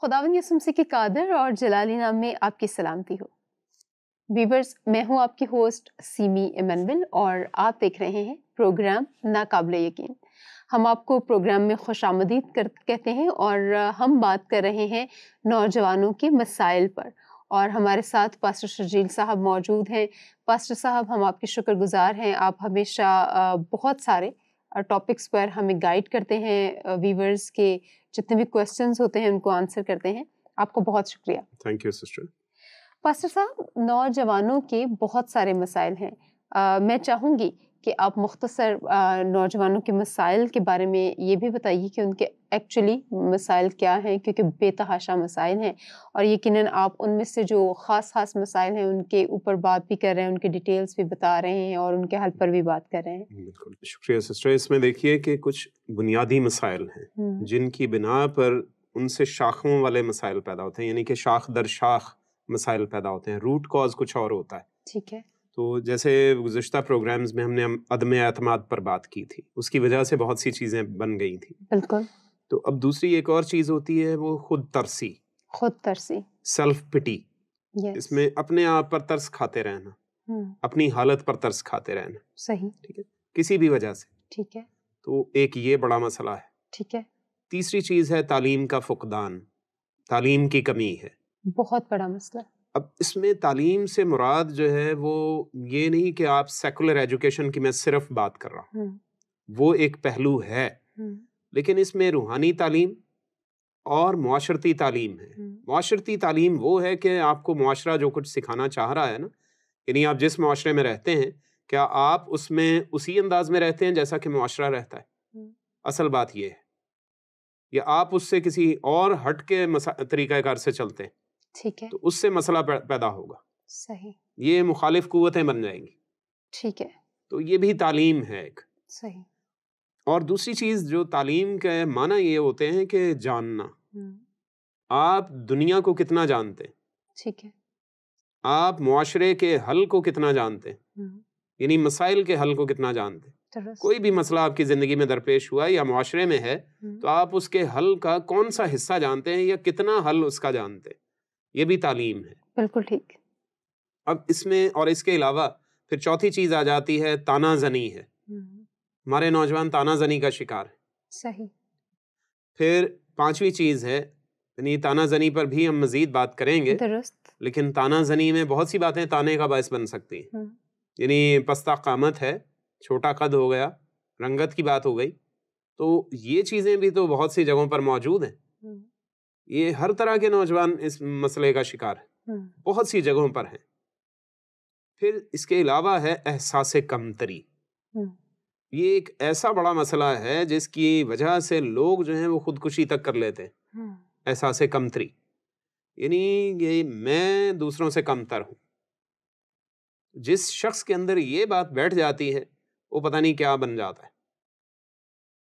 खुदावन यसुमसी के कादर और जलाली नाम में आपकी सलामती हो वीवर्स मैं हूं आपकी होस्ट सीमी इमनविल और आप देख रहे हैं प्रोग्राम नाकबिल यकीन हम आपको प्रोग्राम में खुश आमदीद कर कहते हैं और हम बात कर रहे हैं नौजवानों के मसाइल पर और हमारे साथ पास्टर शर्जील साहब मौजूद हैं पास्टर साहब हम आपके शुक्रगुजार हैं आप हमेशा बहुत सारे टॉपिक्स पर हमें गाइड करते हैं वीवर्स के जितने भी क्वेश्चन होते हैं उनको आंसर करते हैं आपको बहुत शुक्रिया थैंक यू सिस्टर पास्टर साहब नौजवानों के बहुत सारे मसाइल हैं आ, मैं चाहूंगी कि आप मुख्तसर नौजवानों के मसाइल के बारे में ये भी बताइए कि उनके एक्चुअली मसाइल क्या हैं क्योंकि बेतहाशा मसाइल हैं और यकीन आप उनमें से जो ख़ास ख़ास मसाइल हैं उनके ऊपर बात भी कर रहे हैं उनके डिटेल्स भी बता रहे हैं और उनके हल पर भी बात कर रहे हैं बिल्कुल शुक्रिया सिस्टर इसमें देखिए कि कुछ बुनियादी मसाइल हैं हम्म। जिनकी बिना पर उनसे शाखों वाले मसाइल पैदा होते हैं यानी कि शाख दर शाख मसाइल पैदा होते हैं रूट कॉज कुछ और होता है ठीक है तो जैसे गुजशत प्रोग्राम्स में हमने अदम अतमाद पर बात की थी उसकी वजह से बहुत सी चीज़ें बन गई थी बिल्कुल तो अब दूसरी एक और चीज़ होती है वो खुद तरसी खुद तरसी सेल्फ पिटी yes. इसमें अपने आप पर तरस खाते रहना हुँ. हम्म। अपनी हालत पर तरस खाते रहना सही ठीक है किसी भी वजह से ठीक है तो एक ये बड़ा मसला है ठीक है तीसरी चीज़ है तालीम का फुकदान तालीम की कमी है बहुत बड़ा मसला अब इसमें तालीम से मुराद जो है वो ये नहीं कि आप सेकुलर एजुकेशन की मैं सिर्फ बात कर रहा हूँ हम्म। वो एक पहलू है हम्म। लेकिन इसमें रूहानी तालीम और माशरती तालीम है माशरती हम्म। तालीम वो है कि आपको माशरा जो कुछ सिखाना चाह रहा है ना यानी आप जिस माशरे में रहते हैं क्या आप उसमें उसी अंदाज में रहते हैं जैसा कि माशरा रहता है असल बात यह है या आप उससे किसी और हट के तरीक़ाकार से चलते हैं ठीक है तो उससे मसला पैदा होगा सही ये मुखालिफ कुतें बन जाएंगी ठीक है तो ये भी तालीम है एक सही और दूसरी चीज़ जो तालीम के माना ये होते हैं कि जानना आप दुनिया को कितना जानते ठीक है आप मुआरे के हल को कितना जानते यानी मसाइल के हल को कितना जानते कोई भी मसला आपकी ज़िंदगी में दरपेश हुआ या माशरे में है तो आप उसके हल का कौन सा हिस्सा जानते हैं या कितना हल उसका जानते हैं ये भी तालीम है बिल्कुल ठीक अब इसमें और इसके अलावा फिर चौथी चीज आ जाती है ताना जनी है हमारे नौजवान ताना जनी का शिकार है सही फिर पांचवी चीज है यानी जनी पर भी हम मजीद बात करेंगे लेकिन लेकिन जनी में बहुत सी बातें ताने का बायस बन सकती हैं यानी पस्ता कामत है छोटा कद हो गया रंगत की बात हो गई तो ये चीज़ें भी तो बहुत सी जगहों पर मौजूद हैं ये हर तरह के नौजवान इस मसले का शिकार है हाँ। बहुत सी जगहों पर हैं फिर इसके अलावा है एहसास कमतरी हाँ। ये एक ऐसा बड़ा मसला है जिसकी वजह से लोग जो हैं वो खुदकुशी तक कर लेते हैं हाँ। एहसास कमतरी यानी ये मैं दूसरों से कमतर हूं जिस शख्स के अंदर ये बात बैठ जाती है वो पता नहीं क्या बन जाता है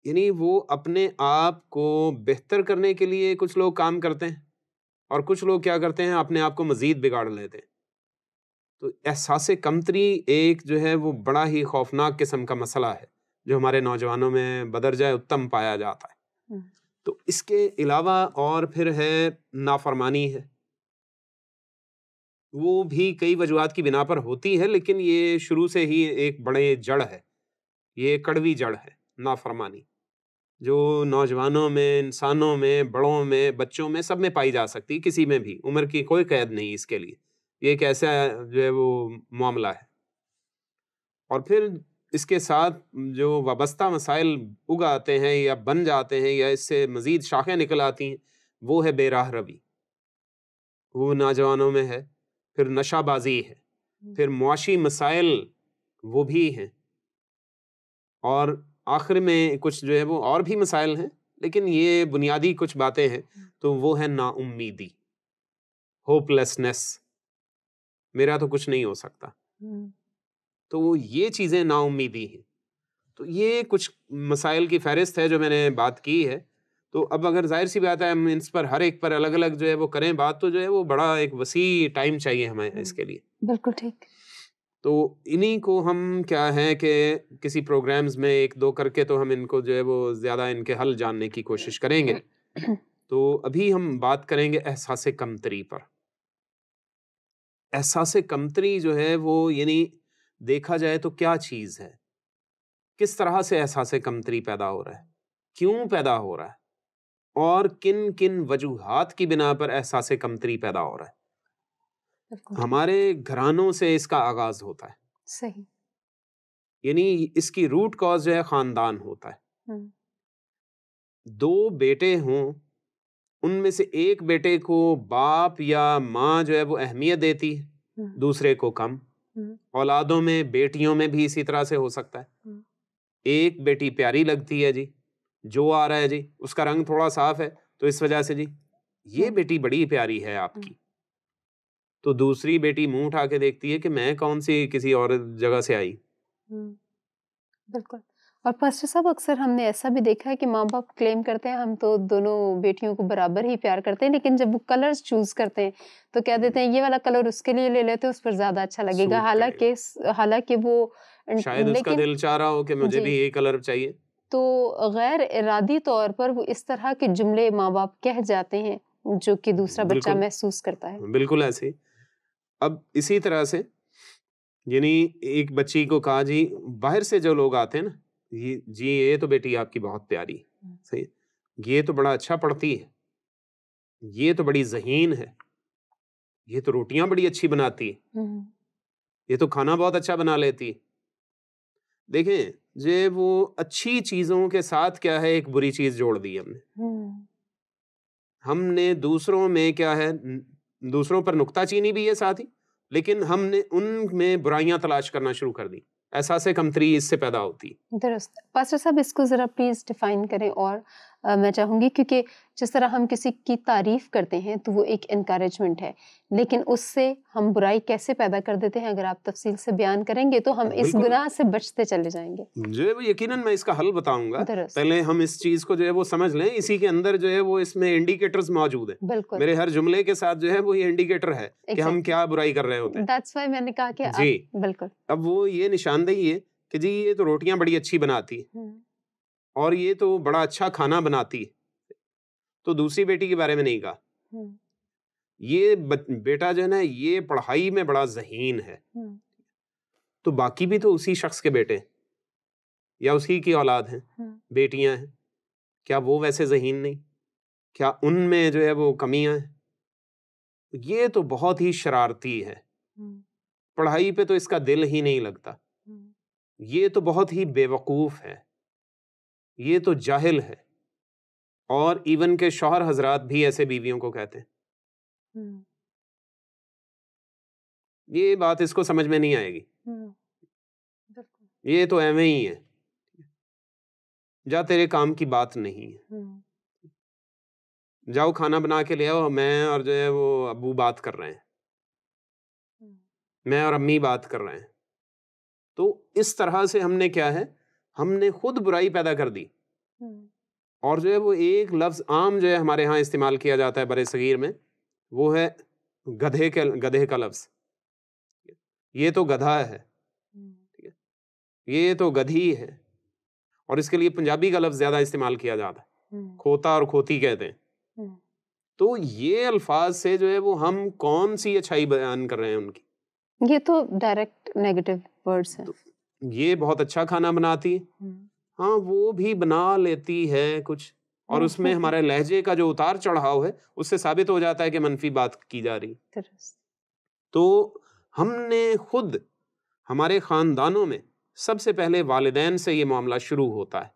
यानी वो अपने आप को बेहतर करने के लिए कुछ लोग काम करते हैं और कुछ लोग क्या करते हैं अपने आप को मज़ीद बिगाड़ लेते हैं तो एहसास कमतरी एक जो है वो बड़ा ही खौफनाक किस्म का मसला है जो हमारे नौजवानों में बदरजा उत्तम पाया जाता है तो इसके अलावा और फिर है नाफरमानी है वो भी कई वजूहत की बिना पर होती है लेकिन ये शुरू से ही एक बड़े जड़ है ये कड़वी जड़ है नाफरमानी जो नौजवानों में इंसानों में बड़ों में बच्चों में सब में पाई जा सकती है किसी में भी उम्र की कोई कैद नहीं इसके लिए ये एक ऐसा जो है वो मामला है और फिर इसके साथ जो वाबस्ता मसाइल उग आते हैं या बन जाते हैं या इससे मज़ीद शाखें निकल आती हैं वो है बेराह रवी वो नौजवानों में है फिर नशाबाजी है फिर मुआशी मसाइल वो भी हैं और आखिर में कुछ जो है वो और भी मसाइल हैं लेकिन ये बुनियादी कुछ बातें हैं हाँ। तो वो है ना उम्मीदी होपलेसनेस मेरा तो कुछ नहीं हो सकता तो वो ये चीज़ें नाउमीदी हैं तो ये कुछ मसाइल की फहरिस्त है जो मैंने बात की है तो अब अगर जाहिर सी बात है हम इस पर हर एक पर अलग अलग जो है वो करें बात तो जो है वो बड़ा एक वसी टाइम चाहिए हमें इसके लिए बिल्कुल ठीक तो इन्हीं को हम क्या है कि किसी प्रोग्राम्स में एक दो करके तो हम इनको जो है वो ज़्यादा इनके हल जानने की कोशिश करेंगे तो अभी हम बात करेंगे एहसास कमतरी पर एहसास कमतरी जो है वो यानी देखा जाए तो क्या चीज़ है किस तरह से एहसास कमतरी पैदा हो रहा है क्यों पैदा हो रहा है और किन किन वजूहत की बिना पर एहसास कमतरी पैदा हो रहा है हमारे घरानों से इसका आगाज होता है सही यानी इसकी रूट कॉज जो है खानदान होता है दो बेटे हों उनमें से एक बेटे को बाप या माँ जो है वो अहमियत देती है दूसरे को कम औलादों में बेटियों में भी इसी तरह से हो सकता है एक बेटी प्यारी लगती है जी जो आ रहा है जी उसका रंग थोड़ा साफ है तो इस वजह से जी ये बेटी बड़ी प्यारी है आपकी तो दूसरी बेटी मुंह उठा के देखती है कि मैं कौन सी किसी और जगह से आई बिल्कुल और पास्टर साहब अक्सर हमने ऐसा भी देखा है कि माँ बाप क्लेम करते हैं हम तो दोनों बेटियों को बराबर ही प्यार करते हैं लेकिन जब वो कलर्स चूज करते हैं तो कह देते हैं ये वाला कलर उसके लिए ले लेते हैं उस पर ज्यादा अच्छा लगेगा हालांकि हालांकि वो शायद उसका दिल चाह रहा हो कि मुझे भी ये कलर चाहिए तो गैर इरादी तौर पर वो इस तरह के जुमले माँ बाप कह जाते हैं जो कि दूसरा बच्चा महसूस करता है बिल्कुल ऐसे अब इसी तरह से यानी एक बच्ची को कहा जी बाहर से जो लोग आते हैं ना ये जी ये तो बेटी आपकी बहुत प्यारी सही ये तो बड़ा अच्छा पढ़ती है ये तो बड़ी जहीन है ये तो रोटियां बड़ी अच्छी बनाती है ये तो खाना बहुत अच्छा बना लेती देखें जे वो अच्छी चीजों के साथ क्या है एक बुरी चीज जोड़ दी हमने हमने दूसरों में क्या है दूसरों पर नुकताचीनी भी है साथ ही लेकिन हमने उनमें बुराइयां तलाश करना शुरू कर दी एहसास कमतरी इससे पैदा होती दरअसल पास्टर साहब इसको ज़रा प्लीज़ डिफाइन करें और मैं चाहूँगी क्योंकि जिस तरह हम किसी की तारीफ़ करते हैं तो वो एक इनक्रेजमेंट है लेकिन उससे हम बुराई कैसे पैदा कर देते हैं अगर आप तफसील से बयान करेंगे तो हम इस गुनाह से बचते चले जाएंगे जो है वो यकीनन मैं इसका हल बताऊंगा पहले हम इस चीज़ को जो है वो समझ लें इसी के अंदर जो है वो इसमें इंडिकेटर्स मौजूद है बिल्कुल मेरे हर जुमले के साथ जो है वो ये इंडिकेटर है कि हम क्या बुराई कर रहे होते हैं मैंने कहा कि जी बिल्कुल अब वो ये निशानदेही है कि जी ये तो रोटियां बड़ी अच्छी बनाती और ये तो बड़ा अच्छा खाना बनाती तो दूसरी बेटी के बारे में नहीं कहा ये बेटा जो है ना ये पढ़ाई में बड़ा जहीन है तो बाकी भी तो उसी शख्स के बेटे या उसी की औलाद हैं बेटियां हैं क्या वो वैसे जहीन नहीं क्या उनमें जो है वो कमियां हैं ये तो बहुत ही शरारती है पढ़ाई पे तो इसका दिल ही नहीं लगता ये तो बहुत ही बेवकूफ़ है ये तो जाहिल है और इवन के शोहर हजरात भी ऐसे बीवियों को कहते हैं ये बात इसको समझ में नहीं आएगी ये तो एवं ही है जा तेरे काम की बात नहीं है जाओ खाना बना के ले आओ मैं और जो है वो अबू बात कर रहे हैं मैं और अम्मी बात कर रहे हैं तो इस तरह से हमने क्या है हमने खुद बुराई पैदा कर दी और जो है वो एक लफ्ज़ आम जो है हमारे यहाँ इस्तेमाल किया जाता है बड़े सगीर में वो है गधे के गधे का लफ्ज़ ये तो गधा है ठीक है ये तो गधी है और इसके लिए पंजाबी का लफ्ज़ ज़्यादा इस्तेमाल किया जाता है खोता और खोती कहते हैं तो ये अल्फाज से जो है वो हम कौन सी अच्छाई बयान कर रहे हैं उनकी ये तो डायरेक्ट नेगेटिव वर्ड्स हैं तो ये बहुत अच्छा खाना बनाती हाँ वो भी बना लेती है कुछ और उसमें हमारे लहजे का जो उतार चढ़ाव है उससे साबित हो जाता है कि मनफी बात की जा रही तो हमने खुद हमारे खानदानों में सबसे पहले वालदेन से ये मामला शुरू होता है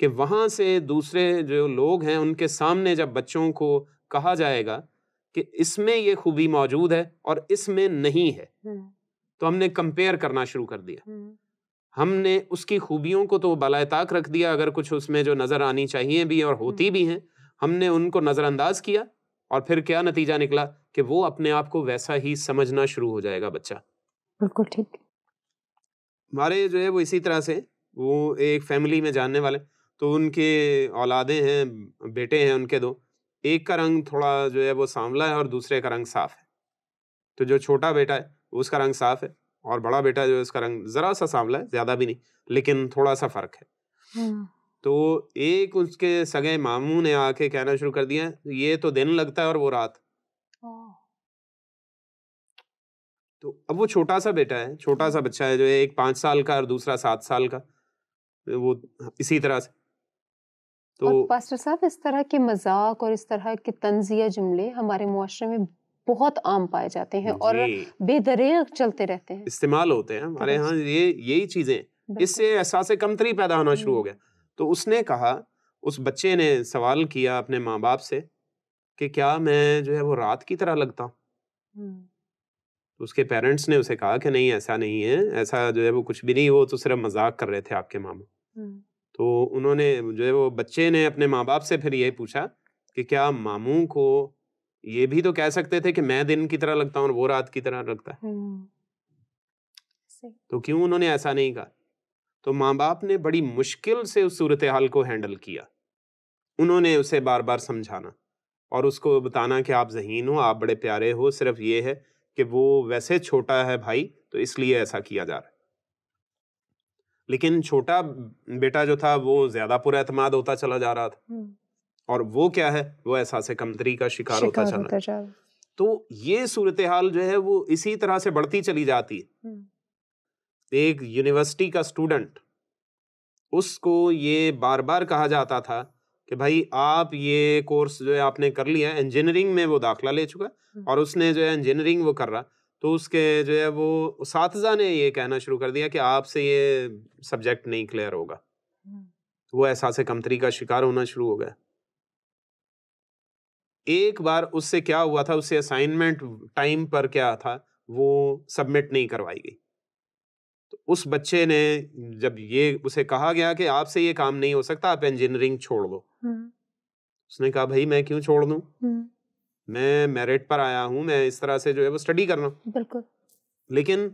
कि वहां से दूसरे जो लोग हैं उनके सामने जब बच्चों को कहा जाएगा कि इसमें ये खूबी मौजूद है और इसमें नहीं है तो हमने कंपेयर करना शुरू कर दिया हमने उसकी खूबियों को तो बलायताक ताक रख दिया अगर कुछ उसमें जो नज़र आनी चाहिए भी और होती भी हैं हमने उनको नज़रअंदाज किया और फिर क्या नतीजा निकला कि वो अपने आप को वैसा ही समझना शुरू हो जाएगा बच्चा बिल्कुल ठीक हमारे जो है वो इसी तरह से वो एक फैमिली में जानने वाले तो उनके औलादे हैं बेटे हैं उनके दो एक का रंग थोड़ा जो है वो सांवला है और दूसरे का रंग साफ है तो जो छोटा बेटा है उसका रंग साफ है और बड़ा बेटा जो इसका रंग जरा सा सांवला है ज्यादा भी नहीं लेकिन थोड़ा सा फर्क है हम्म। तो एक उसके सगे मामू ने आके कहना शुरू कर दिया ये तो दिन लगता है और वो रात तो अब वो छोटा सा बेटा है छोटा सा बच्चा है जो एक पांच साल का और दूसरा सात साल का वो इसी तरह से तो पास्टर साहब इस तरह के मजाक और इस तरह के तंजिया जुमले हमारे मुआरे में बहुत आम पाए जाते हैं और बेदरेग चलते रहते हैं इस्तेमाल होते हैं हमारे यहाँ ये यही चीज़ें इससे एहसास कमतरी तो पैदा होना हम्म। शुरू हो गया तो उसने कहा उस बच्चे ने सवाल किया अपने माँ बाप से कि क्या मैं जो है वो रात की तरह लगता हूँ हम्म। तो उसके पेरेंट्स ने उसे कहा कि नहीं ऐसा नहीं है ऐसा जो है वो कुछ भी नहीं वो तो सिर्फ मजाक कर रहे थे आपके मामा हम्म। तो उन्होंने जो है वो बच्चे ने अपने माँ बाप से फिर ये पूछा कि क्या मामू को ये भी तो कह सकते थे कि मैं दिन की तरह लगता हूँ और वो रात की तरह लगता है हम्म। तो क्यों उन्होंने ऐसा नहीं कहा तो माँ बाप ने बड़ी मुश्किल से उस सूरत हाल को हैंडल किया उन्होंने उसे बार बार समझाना और उसको बताना कि आप जहीन हो आप बड़े प्यारे हो सिर्फ ये है कि वो वैसे छोटा है भाई तो इसलिए ऐसा किया जा रहा है लेकिन छोटा बेटा जो था वो ज्यादा पूरा एतमाद होता चला जा रहा था हम्म। और वो क्या है वो एहसास कमतरी का शिकार, शिकार होता चला तो ये सूरत हाल जो है वो इसी तरह से बढ़ती चली जाती है हम्म। एक यूनिवर्सिटी का स्टूडेंट उसको ये बार बार कहा जाता था कि भाई आप ये कोर्स जो है आपने कर लिया इंजीनियरिंग में वो दाखला ले चुका हम्म। और उसने जो है इंजीनियरिंग वो कर रहा तो उसके जो है वो उस ने ये कहना शुरू कर दिया कि आपसे ये सब्जेक्ट नहीं क्लियर होगा हम्म। वो एहसास कमतरी का शिकार होना शुरू हो गया एक बार उससे क्या हुआ था उससे असाइनमेंट टाइम पर क्या था वो सबमिट नहीं करवाई गई तो उस बच्चे ने जब ये उसे कहा गया कि आपसे ये काम नहीं हो सकता आप इंजीनियरिंग छोड़ दो हम्म। उसने कहा भाई मैं क्यों छोड़ दू हम्म। मैं मेरिट पर आया हूं मैं इस तरह से जो है वो स्टडी करना बिल्कुल लेकिन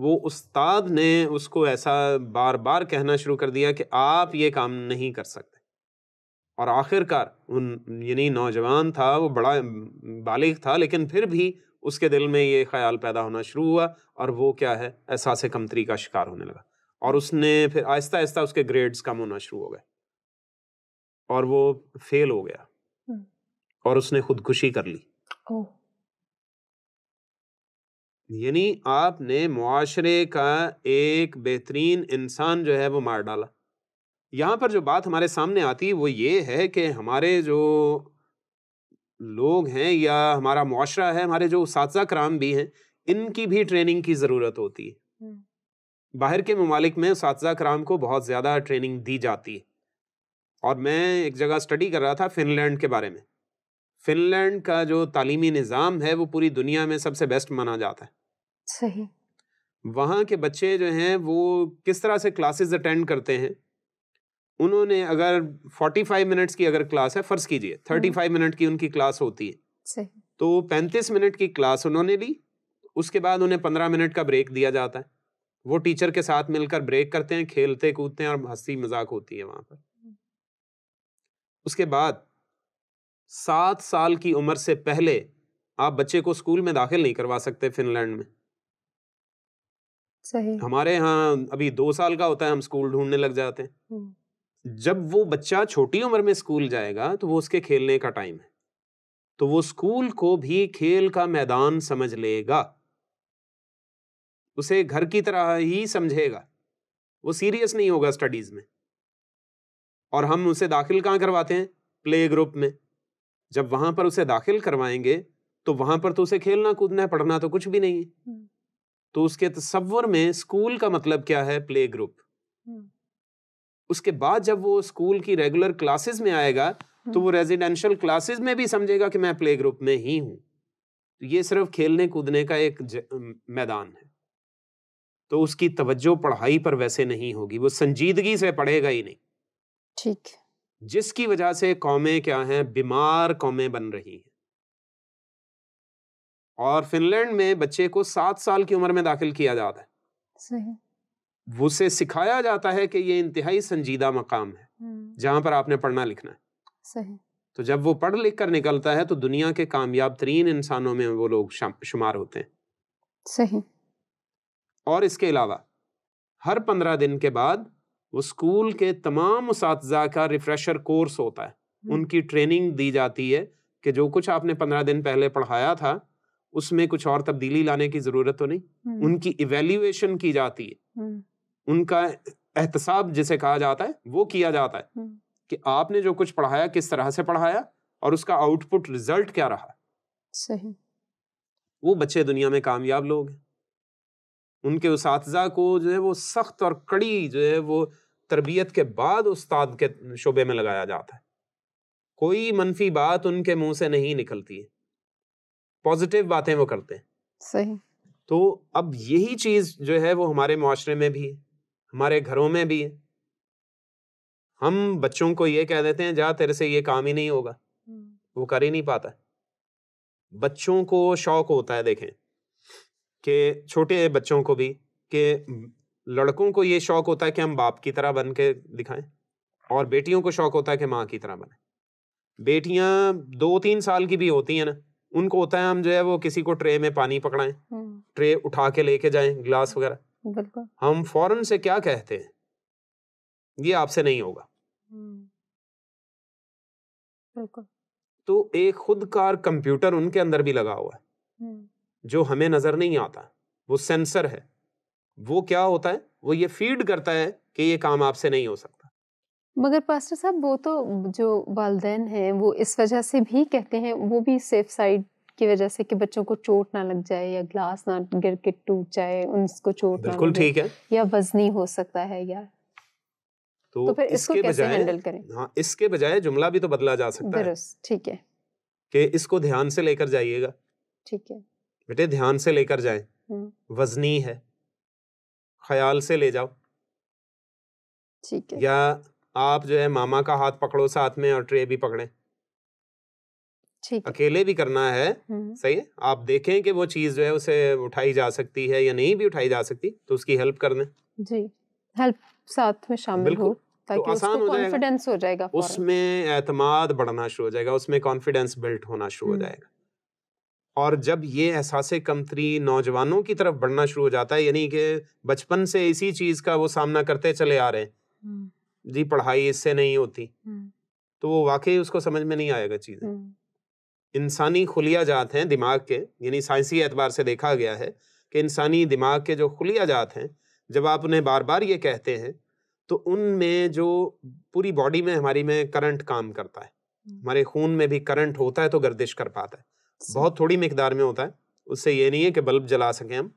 वो उस्ताद ने उसको ऐसा बार बार कहना शुरू कर दिया कि आप ये काम नहीं कर सकते और आखिरकार उन यानी नौजवान था वो बड़ा बालिग था लेकिन फिर भी उसके दिल में ये ख्याल पैदा होना शुरू हुआ और वो क्या है एहसास कमतरी का शिकार होने लगा और उसने फिर आहिस्ता आहिस्ता उसके ग्रेड्स कम होना शुरू हो गए और वो फेल हो गया हम्म। और उसने खुदकुशी कर ली यानी आपने मुआशरे का एक बेहतरीन इंसान जो है वो मार डाला यहाँ पर जो बात हमारे सामने आती है वो ये है कि हमारे जो लोग हैं या हमारा मुआरा है हमारे जो उस कराम भी हैं इनकी भी ट्रेनिंग की ज़रूरत होती है बाहर के ममालिक में साजा कराम को बहुत ज़्यादा ट्रेनिंग दी जाती है और मैं एक जगह स्टडी कर रहा था फिनलैंड के बारे में फिनलैंड का जो तालीमी निज़ाम है वो पूरी दुनिया में सबसे बेस्ट माना जाता है सही वहाँ के बच्चे जो हैं वो किस तरह से क्लासेस अटेंड करते हैं उन्होंने अगर 45 मिनट्स की अगर क्लास है फर्ज कीजिए 35 हम्म। मिनट की उनकी क्लास होती है तो 35 मिनट की क्लास उन्होंने ली उसके बाद उन्हें 15 मिनट का ब्रेक दिया जाता है वो टीचर के साथ मिलकर ब्रेक करते हैं खेलते कूदते हैं और हंसी मजाक होती है वहां पर उसके बाद सात साल की उम्र से पहले आप बच्चे को स्कूल में दाखिल नहीं करवा सकते फिनलैंड में सही हमारे यहाँ अभी दो साल का होता है हम स्कूल ढूंढने लग जाते हैं हम्म। जब वो बच्चा छोटी उम्र में स्कूल जाएगा तो वो उसके खेलने का टाइम है तो वो स्कूल को भी खेल का मैदान समझ लेगा उसे घर की तरह ही समझेगा वो सीरियस नहीं होगा स्टडीज में और हम उसे दाखिल कहां करवाते हैं प्ले ग्रुप में जब वहां पर उसे दाखिल करवाएंगे तो वहां पर तो उसे खेलना कूदना है पढ़ना तो कुछ भी नहीं है तो उसके तस्वर में स्कूल का मतलब क्या है प्ले ग्रुप उसके बाद जब वो स्कूल की रेगुलर क्लासेस में आएगा तो वो रेजिडेंशियल क्लासेस में भी समझेगा कि मैं प्ले ग्रुप में ही हूँ तो ये सिर्फ खेलने कूदने का एक मैदान है तो उसकी तवज्जो पढ़ाई पर वैसे नहीं होगी वो संजीदगी से पढ़ेगा ही नहीं ठीक जिसकी वजह से कौमें क्या हैं बीमार कौमें बन रही हैं और फिनलैंड में बच्चे को सात साल की उम्र में दाखिल किया जाता है सही उसे सिखाया जाता है कि ये इंतहाई संजीदा मकाम है हम्म। जहां पर आपने पढ़ना लिखना है सही तो जब वो पढ़ लिख कर निकलता है तो दुनिया के कामयाब तरीन इंसानों में वो लोग शुमार होते हैं सही और इसके अलावा हर पंद्रह दिन के बाद वो स्कूल के तमाम उस का रिफ्रेशर कोर्स होता है हम्म। उनकी ट्रेनिंग दी जाती है कि जो कुछ आपने पंद्रह दिन पहले पढ़ाया था उसमें कुछ और तब्दीली लाने की ज़रूरत तो नहीं हम्म। उनकी इवेल्युएशन की जाती है उनका एहतसाब जिसे कहा जाता है वो किया जाता है हम्म। कि आपने जो कुछ पढ़ाया किस तरह से पढ़ाया और उसका आउटपुट रिजल्ट क्या रहा सही वो बच्चे दुनिया में कामयाब लोग हैं उनके उस को जो है वो सख्त और कड़ी जो है वो तरबियत के बाद उस्ताद के शोबे में लगाया जाता है कोई मनफी बात उनके मुंह से नहीं निकलती है पॉजिटिव बातें वो करते हैं सही तो अब यही चीज जो है वो हमारे माशरे में भी है हमारे घरों में भी है हम बच्चों को ये कह देते हैं जा तेरे से ये काम ही नहीं होगा वो कर ही नहीं पाता बच्चों को शौक होता है देखें कि छोटे बच्चों को भी कि लड़कों को ये शौक होता है कि हम बाप की तरह बन के दिखाएं और बेटियों को शौक होता है कि माँ की तरह बने बेटियां दो तीन साल की भी होती हैं ना उनको होता है हम जो है वो किसी को ट्रे में पानी पकड़ाएं ट्रे उठा के लेके जाएं गिलास वगैरह हम फौरन से क्या कहते हैं ये आपसे नहीं होगा हम्म। तो एक खुदकार कंप्यूटर उनके अंदर भी लगा हुआ है हम्म। जो हमें नजर नहीं आता वो सेंसर है वो क्या होता है वो ये फीड करता है कि ये काम आपसे नहीं हो सकता मगर पास्टर साहब वो तो जो वालदेन हैं वो इस वजह से भी कहते हैं वो भी सेफ साइड की वजह से कि बच्चों को चोट ना लग जाए या ग्लास ना गिर के टूट जाए उनको चोट ना बिल्कुल ठीक है या वजनी हो सकता है या तो, तो फिर इसको इसके कैसे हैंडल करें हाँ इसके बजाय जुमला भी तो बदला जा सकता है ठीक है कि इसको ध्यान से लेकर जाइएगा ठीक है बेटे ध्यान से लेकर जाए हम्म। वजनी है ख्याल से ले जाओ ठीक है या आप जो है मामा का हाथ पकड़ो साथ में और ट्रे भी पकड़े अकेले भी करना है हम्म। सही है आप देखें कि वो चीज जो है उसे उठाई जा सकती है या नहीं भी उठाई जा सकती तो उसकी हेल्प कर दें जी हेल्प साथ में शामिल हो तो ताकि तो आसान हो कॉन्फिडेंस हो जाएगा उसमें एतमाद बढ़ना शुरू हो जाएगा उसमें कॉन्फिडेंस बिल्ट होना शुरू हो हम्म। जाएगा और जब ये एहसास कमतरी नौजवानों की तरफ बढ़ना शुरू हो जाता है यानी कि बचपन से इसी चीज़ का वो सामना करते चले आ रहे हैं हम्म। जी पढ़ाई इससे नहीं होती तो वो वाकई उसको समझ में नहीं आएगा चीज़ें इंसानी खुलिया जात हैं दिमाग के यानी साइंसी एतबार से देखा गया है कि इंसानी दिमाग के जो खुलिया जात हैं जब आप उन्हें बार बार ये कहते हैं तो उनमें जो पूरी बॉडी में हमारी में करंट काम करता है हमारे खून में भी करंट होता है तो गर्दिश कर पाता है बहुत थोड़ी मकदार में होता है उससे ये नहीं है कि बल्ब जला सकें हम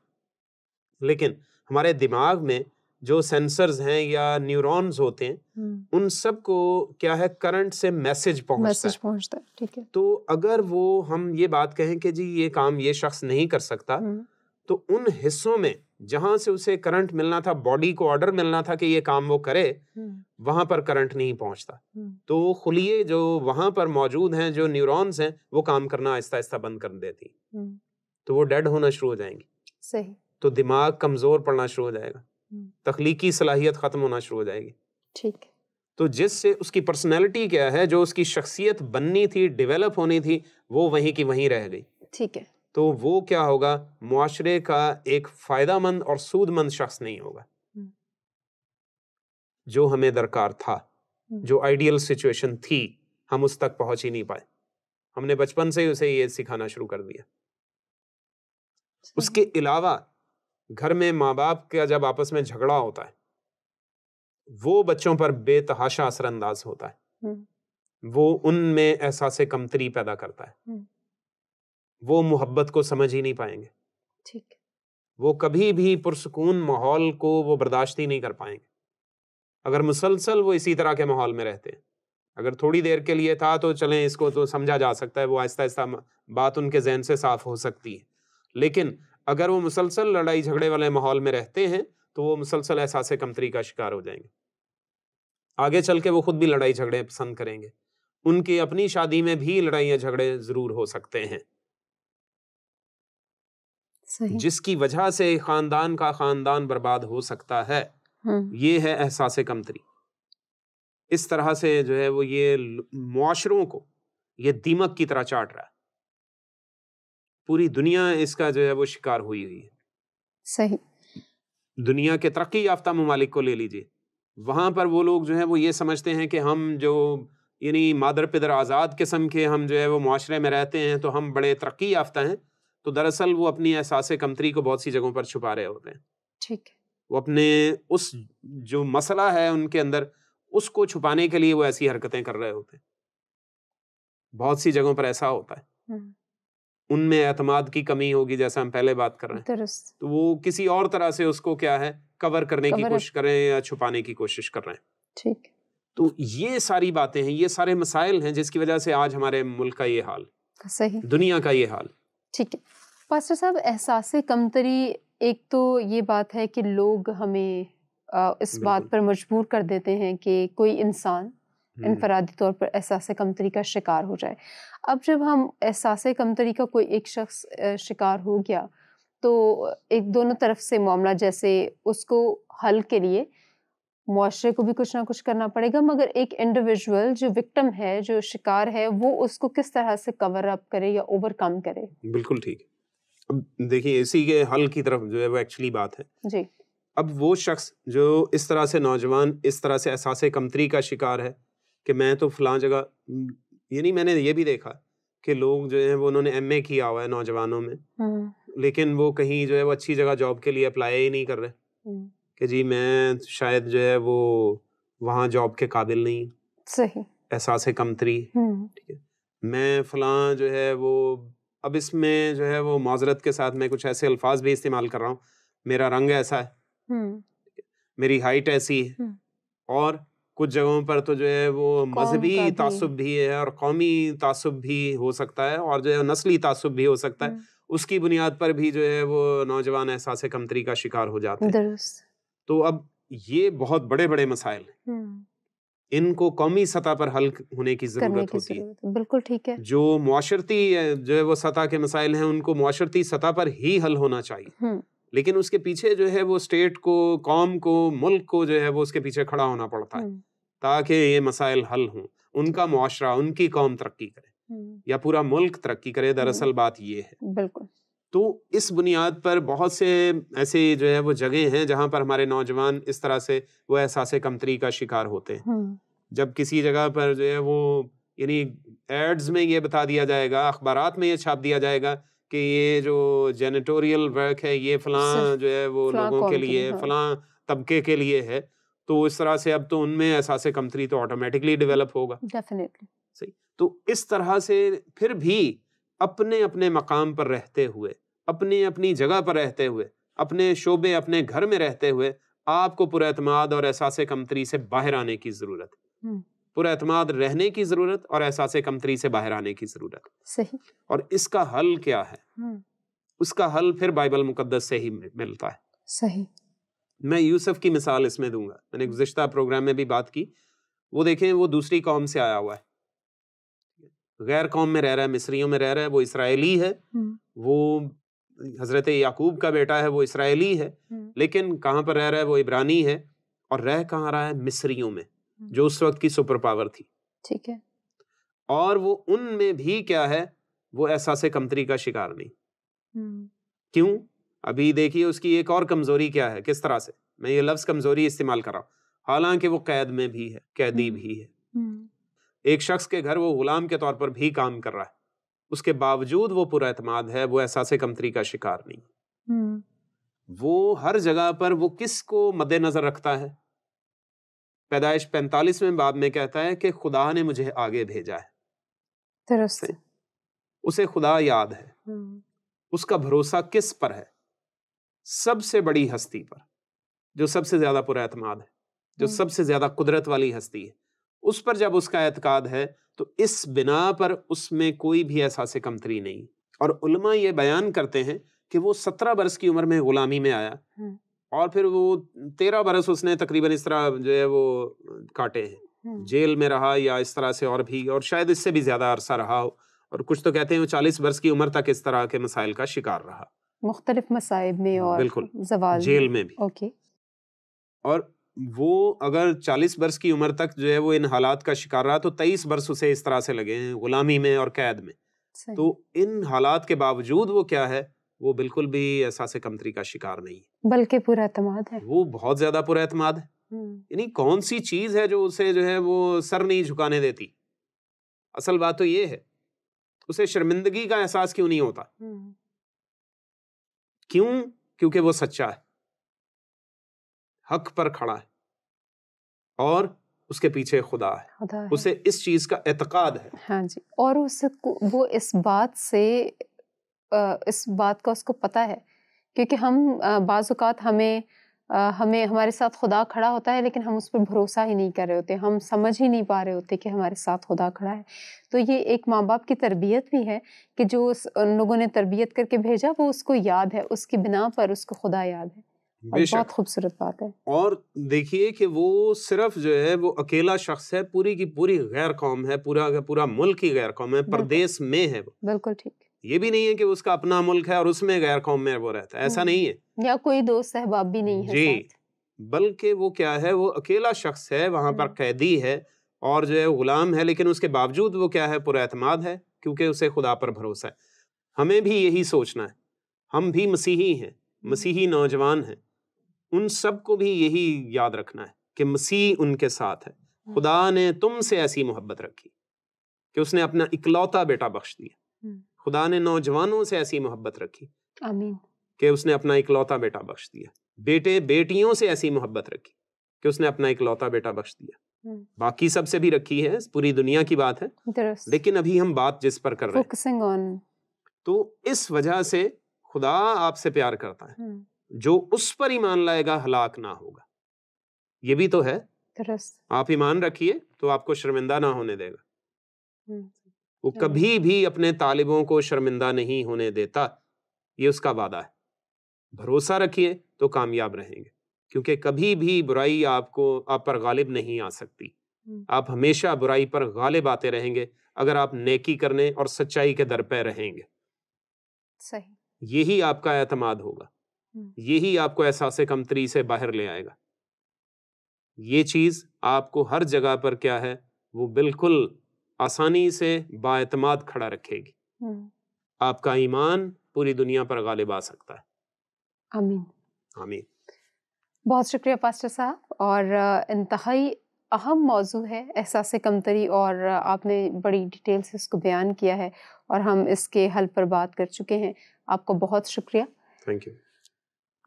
लेकिन हमारे दिमाग में जो सेंसर्स हैं या न्यूरॉन्स होते हैं हम्म। उन सब को क्या है करंट से मैसेज पहुंचता मैसेज पहुंचता है ठीक है तो अगर वो हम ये बात कहें कि जी ये काम ये शख्स नहीं कर सकता हम्म। तो उन हिस्सों में जहां से उसे करंट मिलना था बॉडी को ऑर्डर मिलना था कि ये काम वो करे हम्म। वहां पर करंट नहीं पहुंचता तो खुलिए जो वहां पर मौजूद हैं जो न्यूरॉन्स हैं वो काम करना आहिस्ता आहिस्ता बंद कर देती तो वो डेड होना शुरू हो जाएंगी सही तो दिमाग कमजोर पड़ना शुरू हो जाएगा तखलीकी सलाहियत ख़त्म होना शुरू हो जाएगी ठीक तो जिससे उसकी पर्सनैलिटी क्या है जो उसकी शख्सियत बननी थी डिवेलप होनी थी वो वहीं की वहीं रह गई ठीक है तो वो क्या होगा मुआरे का एक फ़ायदा मंद और सूदमंद शख्स नहीं होगा हम्म। जो हमें दरकार था हम्म। जो आइडियल सिचुएशन थी हम उस तक पहुंच ही नहीं पाए हमने बचपन से ही उसे ये सिखाना शुरू कर दिया उसके अलावा घर में माँ बाप का जब आपस में झगड़ा होता है वो बच्चों पर बेतहाशा असरअंदाज होता है वो उनमें एहसास कमतरी पैदा करता है वो मोहब्बत को समझ ही नहीं पाएंगे ठीक वो कभी भी पुरसकून माहौल को वो बर्दाश्त ही नहीं कर पाएंगे अगर मुसलसल वो इसी तरह के माहौल में रहते हैं अगर थोड़ी देर के लिए था तो चले इसको तो समझा जा सकता है वो आहिस्ता आहिस्ता बात उनके जहन से साफ हो सकती है लेकिन अगर वो मुसलसल लड़ाई झगड़े वाले माहौल में रहते हैं तो वो मुसलसल एहसास कमतरी का शिकार हो जाएंगे आगे चल के वो खुद भी लड़ाई झगड़े पसंद करेंगे उनकी अपनी शादी में भी लड़ाइयाँ झगड़े जरूर हो सकते हैं जिसकी वजह से खानदान का खानदान बर्बाद हो सकता है ये है एहसास कमतरी इस तरह से जो है वो ये मुआशरों को ये दीमक की तरह चाट रहा है पूरी दुनिया इसका जो है वो शिकार हुई हुई है सही दुनिया के तरक्की याफ्ता ममालिक को ले लीजिए वहां पर वो लोग जो है वो ये समझते हैं कि हम जो यानी मादर पिदर आज़ाद किस्म के हम जो है वो माशरे में रहते हैं तो हम बड़े तरक्की याफ्ता हैं तो दरअसल वो अपनी एहसास कमतरी को बहुत सी जगहों पर छुपा रहे होते हैं ठीक वो अपने उस जो मसला है उनके अंदर उसको छुपाने के लिए वो ऐसी हरकतें कर रहे होते हैं बहुत सी जगहों पर ऐसा होता है उनमें एतमाद की कमी होगी जैसा हम पहले बात कर रहे हैं तो वो किसी और तरह से उसको क्या है कवर करने कवर की कोशिश कर रहे हैं या छुपाने की कोशिश कर रहे हैं ठीक तो ये सारी बातें हैं ये सारे मसाइल हैं जिसकी वजह से आज हमारे मुल्क का ये हाल सही दुनिया का ये हाल ठीक है पास्टर साहब एहसास कमतरी एक तो ये बात है कि लोग हमें इस बात पर मजबूर कर देते हैं कि कोई इंसान हम्म। इनफरादी तौर पर एहसास कमतरी का शिकार हो जाए अब जब हम एहसास कमतरी का कोई एक शख्स शिकार हो गया तो एक दोनों तरफ से मामला जैसे उसको हल के लिए मुआरे को भी कुछ ना कुछ करना पड़ेगा मगर एक इंडिविजुअल जो विक्टम है जो शिकार है वो उसको किस तरह से कवर अप करे या ओवरकम करे बिल्कुल ठीक अब देखिए इसी के हल की तरफ जो है वो एक्चुअली बात है जी अब वो शख्स जो इस तरह से नौजवान इस तरह से एहसास कमतरी का शिकार है कि मैं तो फलां जगह यानी मैंने ये भी देखा कि लोग जो है वो उन्होंने एम किया हुआ है नौजवानों में हाँ। लेकिन वो कहीं जो है वो अच्छी जगह जॉब के लिए अप्लाई ही नहीं कर रहे कि जी मैं शायद जो है वो वहाँ जॉब के काबिल नहीं सही एहसास कमतरी ठीक है मैं फलां जो है वो अब इसमें जो है वो माजरत के साथ मैं कुछ ऐसे अल्फाज भी इस्तेमाल कर रहा हूँ मेरा रंग ऐसा है मेरी हाइट ऐसी है और कुछ जगहों पर तो जो है वो मजहबी तासुब भी है और कौमी तासुब भी हो सकता है और जो है नस्ली तासुब भी हो सकता है उसकी बुनियाद पर भी जो है वो नौजवान एहसास कमतरी का शिकार हो जाते हैं तो अब ये बहुत बड़े बड़े मसाइल हैं इनको कौमी सतह पर हल होने की जरूरत होती है बिल्कुल ठीक है जो माशरती जो है वो सतह के मसाइल हैं उनको माशरती सतह पर ही हल होना चाहिए लेकिन उसके पीछे जो है वो स्टेट को कौम को मुल्क को जो है वो उसके पीछे खड़ा होना पड़ता है ताकि ये मसाइल हल हों उनका मुआरा उनकी कौम तरक्की करे या पूरा मुल्क तरक्की करे दरअसल बात ये है बिल्कुल तो इस बुनियाद पर बहुत से ऐसे जो है वो जगह हैं जहां पर हमारे नौजवान इस तरह से वो एहसास कमतरी का शिकार होते हैं जब किसी जगह पर जो है वो यानी एड्स में ये बता दिया जाएगा अखबार में ये छाप दिया जाएगा कि ये जो जेनेटोरियल वर्क है ये फलां जो है वो लोगों के लिए हाँ। फलां तबके के लिए है तो इस तरह से अब तो उनमें एहसास कमतरी तो ऑटोमेटिकली डेवलप होगा डेफिनेटली सही तो इस तरह से फिर भी अपने अपने मकाम पर रहते हुए अपनी अपनी जगह पर रहते हुए अपने शोबे अपने घर में रहते हुए आपको पुरातमाद और एहसास कमतरी से बाहर आने की ज़रूरत है हम्म। पुरअतमाद रहने की ज़रूरत और एहसास कमतरी से बाहर आने की ज़रूरत सही और इसका हल क्या है हम्म। उसका हल फिर बाइबल मुकदस से ही मिलता है सही मैं यूसुफ की मिसाल इसमें दूंगा मैंने गुजशत प्रोग्राम में भी बात की वो देखें वो दूसरी कौम से आया हुआ है गैर कौम में रह रहा है मिस्रियों में रह रहा है वो इसराइली है हम्म। वो हजरत याकूब का बेटा है वो इसराइली है हम्म। लेकिन कहाँ पर रह रहा है वो इब्रानी है और रह कहाँ रहा है मिस्रियों में जो उस वक्त की सुपर पावर थी ठीक है और वो उनमें भी क्या है वो एहसास कमतरी का शिकार नहीं क्यों अभी देखिए उसकी एक और कमजोरी क्या है किस तरह से मैं ये लफ्ज कमजोरी इस्तेमाल कर रहा हूँ हालांकि वो कैद में भी है कैदी भी है एक शख्स के घर वो गुलाम के तौर पर भी काम कर रहा है उसके बावजूद वो पूरा एतमाद है वो एहसास कमतरी का शिकार नहीं वो हर जगह पर वो किस को मद्देनजर रखता है पैदाइश पैंतालीसवें बाब में कहता है कि खुदा ने मुझे आगे भेजा है उसे खुदा याद है हम्म। उसका भरोसा किस पर है सबसे बड़ी हस्ती पर जो सबसे ज्यादा पुरातमाद है जो हम्म। सबसे ज्यादा कुदरत वाली हस्ती है उस पर जब उसका एतकाद है तो इस बिना पर उसमें कोई भी ऐसा से कमतरी नहीं और उलमा ये बयान करते हैं कि वो सत्रह बरस की उम्र में गुलामी में आया हम्म। और फिर वो तेरह बरस उसने तकरीबन इस तरह जो है वो काटे हैं जेल में रहा या इस तरह से और भी और शायद इससे भी ज्यादा अरसा रहा हो और कुछ तो कहते हैं चालीस वर्ष की उम्र तक इस तरह के मसाइल का शिकार रहा मुख्तलिफ मसाइब में हाँ, और बिल्कुल जवाल जेल में भी ओके और वो अगर चालीस वर्ष की उम्र तक जो है वो इन हालात का शिकार रहा तो तेईस वर्ष उसे इस तरह से लगे हैं गुलामी में और कैद में तो इन हालात के बावजूद वो क्या है वो बिल्कुल भी ऐसा से कमतरी का शिकार नहीं बल्कि पूरा एतमाद है वो बहुत ज्यादा पूरा एतमाद है हम्म। यानी कौन सी चीज है जो उसे जो है वो सर नहीं झुकाने देती असल बात तो ये है उसे शर्मिंदगी का एहसास क्यों नहीं होता हम्म। क्यों क्योंकि वो सच्चा है हक पर खड़ा है और उसके पीछे खुदा है, खुदा है। उसे इस चीज का एतकाद है हाँ जी और उसे वो इस बात से इस बात का उसको पता है क्योंकि हम बाज़ात हमें हमें हमारे साथ खुदा खड़ा होता है लेकिन हम उस पर भरोसा ही नहीं कर रहे होते हम समझ ही नहीं पा रहे होते कि हमारे साथ खुदा खड़ा है तो ये एक माँ बाप की तरबियत भी है कि जो उस लोगों ने तरबियत करके भेजा वो उसको याद है उसकी बिना पर उसको खुदा याद है बहुत खूबसूरत बात है और देखिए कि वो सिर्फ जो है वो अकेला शख्स है पूरी की पूरी गैर कौम है पूरा पूरा मुल्क ही गैर कौम है प्रदेश में है वो बिल्कुल ठीक ये भी नहीं है कि उसका अपना मुल्क है और उसमें गैर कौम में वो रहता है ऐसा हम्म। नहीं है या कोई दोस्त सहबाब भी नहीं है जी बल्कि वो क्या है वो अकेला शख्स है वहाँ पर हम्म। कैदी है और जो है गुलाम है लेकिन उसके बावजूद वो क्या है पुरातमाद है क्योंकि उसे खुदा पर भरोसा है हमें भी यही सोचना है हम भी मसीही हैं हम्म। मसीही नौजवान हैं उन सबको भी यही याद रखना है कि मसीह उनके साथ है खुदा ने तुमसे ऐसी मोहब्बत रखी कि उसने अपना इकलौता बेटा बख्श दिया खुदा ने नौजवानों से ऐसी मोहब्बत रखी आमीन कि उसने अपना इकलौता बेटा बख्श दिया बेटे बेटियों से ऐसी मोहब्बत रखी कि उसने अपना इकलौता बेटा बख्श दिया हम्म। बाकी सब से भी रखी है पूरी दुनिया की बात है लेकिन अभी हम बात जिस पर कर रहे हैं on... तो इस वजह से खुदा आपसे प्यार करता है हम्म। जो उस पर ईमान लाएगा हलाक ना होगा ये भी तो है आप ईमान रखिए तो आपको शर्मिंदा ना होने देगा हम्म। वो हम्म। कभी भी अपने तालिबों को शर्मिंदा नहीं होने देता ये उसका वादा है भरोसा रखिए तो कामयाब रहेंगे क्योंकि कभी भी बुराई आपको आप पर गालिब नहीं आ सकती हम्म। आप हमेशा बुराई पर गालिब आते रहेंगे अगर आप नेकी करने और सच्चाई के दर पर रहेंगे सही यही आपका एतमाद होगा हम्म। यही आपको एहसास कमतरी से बाहर ले आएगा ये चीज़ आपको हर जगह पर क्या है वो बिल्कुल आसानी से बातमाद खड़ा रखेगी आपका ईमान पूरी दुनिया पर गालिब आ सकता है आमीन आमीन बहुत शुक्रिया पास्टर साहब और इंतहाई अहम मौजू है एहसास कमतरी और आपने बड़ी डिटेल से इसको बयान किया है और हम इसके हल पर बात कर चुके हैं आपका बहुत शुक्रिया थैंक यू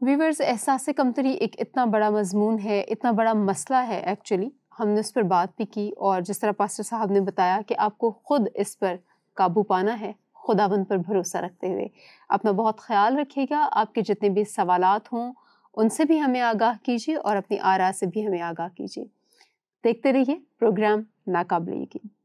व्यूवर्स एहसास कमतरी एक इतना बड़ा मजमून है इतना बड़ा मसला है एक्चुअली हमने उस पर बात भी की और जिस तरह पास्टर साहब ने बताया कि आपको ख़ुद इस पर काबू पाना है खुदावन पर भरोसा रखते हुए अपना बहुत ख्याल रखिएगा आपके जितने भी सवाल हों उनसे भी हमें आगाह कीजिए और अपनी आरा से भी हमें आगाह कीजिए देखते रहिए प्रोग्राम नाकाबले यकीन